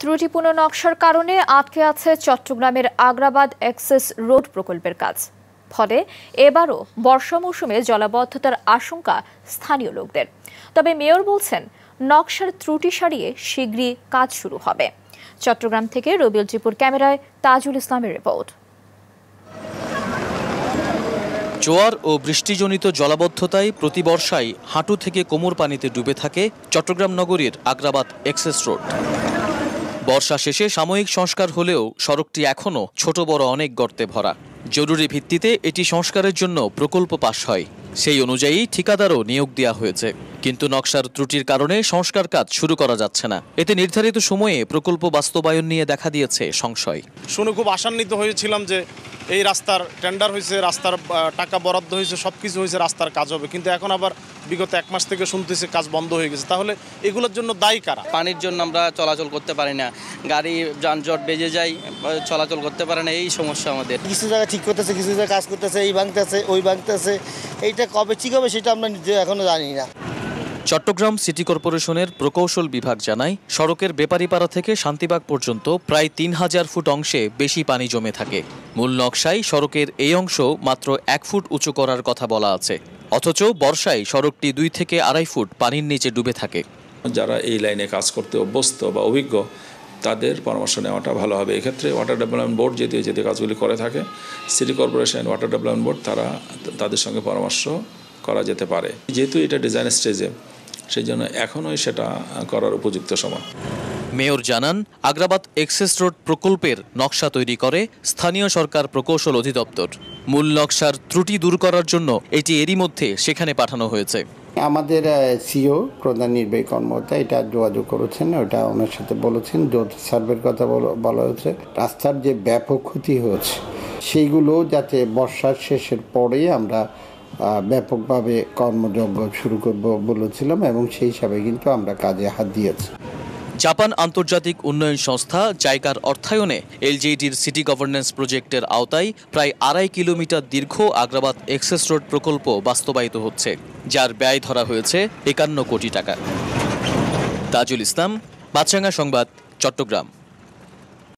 ত্রুটিপূর্ণ নকশার কারণে আটকে আছে চট্টগ্রামের আগ্রাবাদ এক্সেস রোড প্রকল্পের কাজ ফলে এবারও বর্ষা মৌসুমে জলাবদ্ধতার আশঙ্কা স্থানীয় লোকদের তবে মেয়র বলছেন নকশার ত্রুটি সারিয়ে শীঘ্রই কাজ শুরু হবে চট্টগ্রাম থেকে রবিউলজিপুর ক্যামেরায় তাজুল ইসলামের রিপোর্ট জোয়ার ও বৃষ্টিজনিত জলাবদ্ধতায় প্রতি বর্ষায় হাঁটু থেকে কোমর পানিতে ডুবে থাকে চট্টগ্রাম নগরীর আগ্রাবাদ এক্সেস রোড বর্ষা শেষে সাময়িক সংস্কার হলেও সড়কটি এখনও ছোট বড় অনেক গর্তে ভরা জরুরি ভিত্তিতে এটি সংস্কারের জন্য প্রকল্প পাশ হয় সেই অনুযায়ী ঠিকাদারও নিয়োগ দেওয়া হয়েছে কিন্তু নকশার ত্রুটির কারণে সংস্কার কাজ শুরু করা যাচ্ছে না এতে নির্ধারিত সময়ে প্রকল্প বাস্তবায়ন নিয়ে দেখা দিয়েছে সংশয় শুনে খুব আশান্বিত হয়েছিলাম যে এই রাস্তার টেন্ডার হয়েছে রাস্তার টাকা বরাদ্দ হয়েছে সব কিছু হয়েছে রাস্তার কাজ হবে কিন্তু এখন আবার বিগত এক মাস থেকে শুনতেছি কাজ বন্ধ হয়ে গেছে তাহলে এগুলোর জন্য দায়ী কারা পানির জন্য আমরা চলাচল করতে পারি না গাড়ি যানজট বেজে যায় চলাচল করতে পারে না এই সমস্যা আমাদের কিছু জায়গায় ঠিক করতেছে কিছু জায়গায় কাজ করতেছে এই ভাঙতেছে ওই ভাঙতেছে এইটা কবে ঠিক হবে সেটা আমরা নিজে এখনও জানি না চট্টগ্রাম সিটি কর্পোরেশনের প্রকৌশল বিভাগ জানায় সড়কের বেপারীপাড়া থেকে শান্তিবাগ পর্যন্ত প্রায় তিন হাজার ফুট অংশে বেশি পানি জমে থাকে মূল নকশায় সড়কের এই অংশ মাত্র এক ফুট উঁচু করার কথা বলা আছে অথচ বর্ষায় সড়কটি দুই থেকে আড়াই ফুট পানির নিচে ডুবে থাকে যারা এই লাইনে কাজ করতে অভ্যস্ত বা অভিজ্ঞ তাদের পরামর্শ নেওয়াটা ভালো হবে এক্ষেত্রে ওয়াটার ডেভেলপমেন্ট বোর্ড যেতে যেতে কাজগুলি করে থাকে city corporation water development board তারা তাদের সঙ্গে পরামর্শ করা যেতে পারে যেহেতু এটা ডিজাইন স্টেজে সেই জন্য এখনোই সেটা করার উপযুক্ত সময় মেয়র জানান আগ্রাবাদ এক্সেস রোড প্রকল্পের নকশা তৈরি করে স্থানীয় সরকার প্রকৌশল অধিদপ্তর মূল নকশার ত্রুটি দূর করার জন্য এটি এরই মধ্যে সেখানে পাঠানো হয়েছে আমাদের সিও প্রধান নির্বাহী কর্মকর্তা এটা যোগাযোগ করেছেন ওটা ওনার সাথে বলেছেন যৌথ সার্ভের কথা বলা হয়েছে রাস্তার যে ব্যাপক ক্ষতি হয়েছে সেইগুলো যাতে বর্ষার শেষের পরে আমরা ব্যাপকভাবে কর্মযজ্ঞ শুরু করব বলেছিলাম এবং সেই হিসাবে কিন্তু আমরা কাজে হাত দিয়েছি জাপান আন্তর্জাতিক উন্নয়ন সংস্থা জায়গার অর্থায়নে এলজেডির সিটি গভর্নেন্স প্রজেক্টের আওতায় প্রায় আড়াই কিলোমিটার দীর্ঘ আগ্রাবাদ এক্সেস রোড প্রকল্প বাস্তবায়িত হচ্ছে যার ব্যয় ধরা হয়েছে একান্ন কোটি টাকা তাজুল ইসলাম বাদশাঙ্গা সংবাদ চট্টগ্রাম